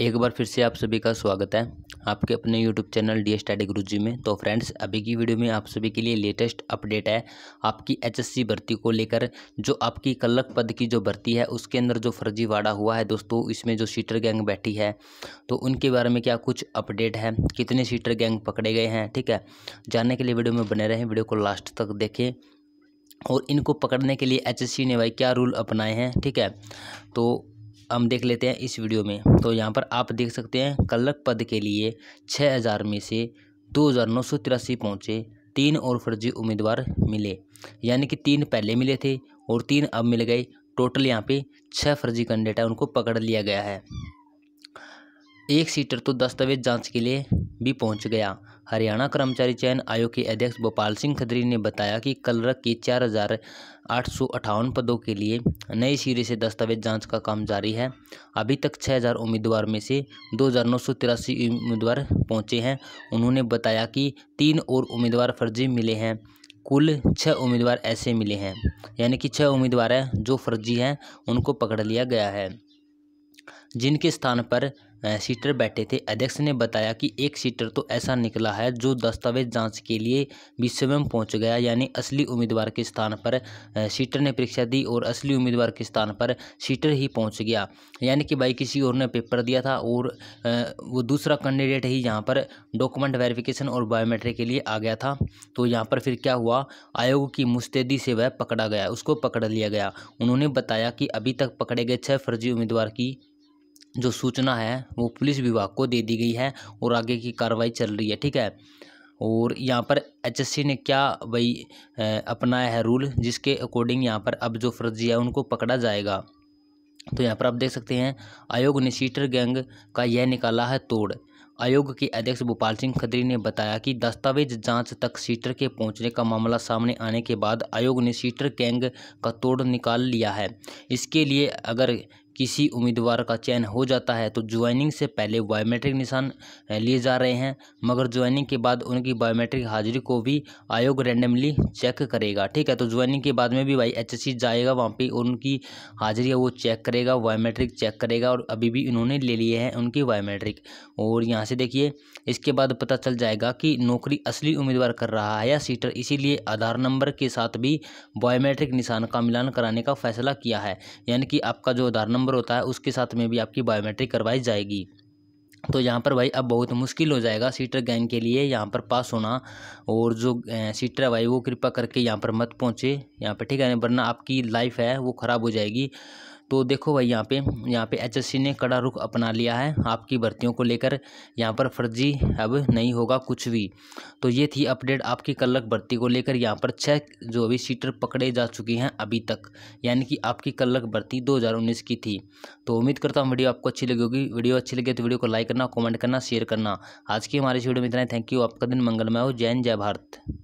एक बार फिर से आप सभी का स्वागत है आपके अपने यूट्यूब चैनल डी स्टडी गुरु जी में तो फ्रेंड्स अभी की वीडियो में आप सभी के लिए लेटेस्ट अपडेट है आपकी एचएससी भर्ती को लेकर जो आपकी कलक पद की जो भर्ती है उसके अंदर जो फर्जीवाड़ा हुआ है दोस्तों इसमें जो सीटर गैंग बैठी है तो उनके बारे में क्या कुछ अपडेट है कितने सीटर गैंग पकड़े गए हैं ठीक है जानने के लिए वीडियो में बने रहें वीडियो को लास्ट तक देखें और इनको पकड़ने के लिए सी ने भाई क्या रूल अपनाए हैं ठीक है तो हम देख लेते हैं इस वीडियो में तो यहाँ पर आप देख सकते हैं कलक पद के लिए छः हज़ार में से दो हज़ार नौ सौ तिरासी पहुँचे तीन और फर्जी उम्मीदवार मिले यानी कि तीन पहले मिले थे और तीन अब मिल गए टोटल यहाँ पे छः फर्जी कैंडिडेट है उनको पकड़ लिया गया है एक सीटर तो दस्तावेज जाँच के लिए भी पहुँच गया हरियाणा कर्मचारी चयन आयोग के अध्यक्ष भोपाल सिंह खदरी ने बताया कि कलरक की चार हज़ार आठ सौ अठावन पदों के लिए नए सिरे से दस्तावेज जांच का काम जारी है अभी तक छः हज़ार उम्मीदवार में से दो हज़ार नौ सौ तिरासी उम्मीदवार पहुंचे हैं उन्होंने बताया कि तीन और उम्मीदवार फर्जी मिले हैं कुल छः उम्मीदवार ऐसे मिले हैं यानी कि छः उम्मीदवार हैं जो फर्जी हैं उनको पकड़ लिया गया है जिनके स्थान पर सीटर बैठे थे अध्यक्ष ने बताया कि एक सीटर तो ऐसा निकला है जो दस्तावेज जांच के लिए विश्व में पहुंच गया यानी असली उम्मीदवार के स्थान पर सीटर ने परीक्षा दी और असली उम्मीदवार के स्थान पर सीटर ही पहुंच गया यानी कि भाई किसी और ने पेपर दिया था और वो दूसरा कैंडिडेट ही यहाँ पर डॉक्यूमेंट वेरिफिकेशन और बायोमेट्रिक के लिए आ गया था तो यहाँ पर फिर क्या हुआ आयोग की मुस्तैदी से वह पकड़ा गया उसको पकड़ लिया गया उन्होंने बताया कि अभी तक पकड़े गए छः फर्जी उम्मीदवार की जो सूचना है वो पुलिस विभाग को दे दी गई है और आगे की कार्रवाई चल रही है ठीक है और यहाँ पर एचएससी ने क्या भाई अपनाया है रूल जिसके अकॉर्डिंग यहाँ पर अब जो फर्जी है उनको पकड़ा जाएगा तो यहाँ पर आप देख सकते हैं आयोग ने सीटर गैंग का यह निकाला है तोड़ आयोग के अध्यक्ष भोपाल सिंह खत्री ने बताया कि दस्तावेज जांच तक सीटर के पहुंचने का मामला सामने आने के बाद आयोग ने सीटर गैंग का तोड़ निकाल लिया है इसके लिए अगर किसी उम्मीदवार का चयन हो जाता है तो ज्वाइनिंग से पहले बायोमेट्रिक निशान लिए जा रहे हैं मगर ज्वाइनिंग के बाद उनकी बायोमेट्रिक हाजिरी को भी आयोग रैंडमली चेक करेगा ठीक है तो ज्वाइनिंग के बाद में भी भाई एच जाएगा वहाँ पर उनकी हाजिरी है वो चेक करेगा बायोमेट्रिक चेक करेगा और अभी भी इन्होंने ले लिए हैं उनकी बायोमेट्रिक और यहाँ से देखिए इसके बाद पता चल जाएगा कि नौकरी असली उम्मीदवार कर रहा है या सीटर इसीलिए आधार नंबर के साथ भी बायोमेट्रिक निशान का मिलान कराने का फैसला किया है यानी कि आपका जो आधार नंबर नंबर होता है उसके साथ में भी आपकी बायोमेट्रिक करवाई जाएगी तो यहाँ पर भाई अब बहुत मुश्किल हो जाएगा सीटर गैंग के लिए यहाँ पर पास होना और जो सीटर है भाई वो कृपा करके यहाँ पर मत पहुँचे यहाँ पर ठीक है वरना आपकी लाइफ है वो ख़राब हो जाएगी तो देखो भाई यहाँ पे यहाँ पे एचएससी ने कड़ा रुख अपना लिया है आपकी भर्तियों को लेकर यहाँ पर फर्जी अब नहीं होगा कुछ भी तो ये थी अपडेट आपकी कलक भर्ती को लेकर यहाँ पर छः जो अभी सीटर पकड़े जा चुकी हैं अभी तक यानी कि आपकी कलक भर्ती 2019 की थी तो उम्मीद करता हूँ वीडियो आपको अच्छी लगी होगी वीडियो अच्छी लगी तो वीडियो को लाइक करना कॉमेंट करना शेयर करना आज की हमारे इस वीडियो में इतना थैंक यू आपका दिन मंगलमय हो जैन जय भारत